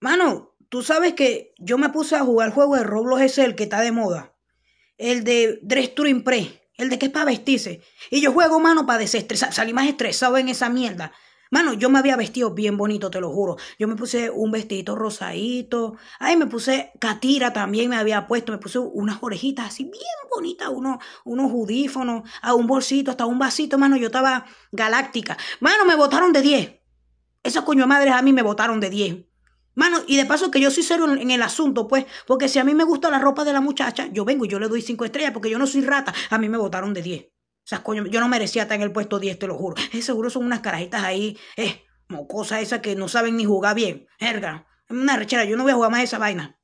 Mano, tú sabes que yo me puse a jugar el juego de Roblox es el que está de moda. El de Dress to Impress. El de que es para vestirse. Y yo juego, mano, para desestresar. Salí más estresado en esa mierda. Mano, yo me había vestido bien bonito, te lo juro. Yo me puse un vestidito rosadito. Ay, me puse catira también, me había puesto. Me puse unas orejitas así bien bonitas, unos, unos judífonos, a un bolsito, hasta un vasito, mano. Yo estaba galáctica. Mano, me votaron de 10. esas coño madres a mí me votaron de 10. Mano, y de paso que yo soy cero en el asunto, pues, porque si a mí me gusta la ropa de la muchacha, yo vengo y yo le doy cinco estrellas porque yo no soy rata. A mí me votaron de diez. O sea, coño, yo no merecía estar en el puesto 10, te lo juro. es seguro son unas carajitas ahí, eh, mocosas esas que no saben ni jugar bien. Erga, una rechera, yo no voy a jugar más esa vaina.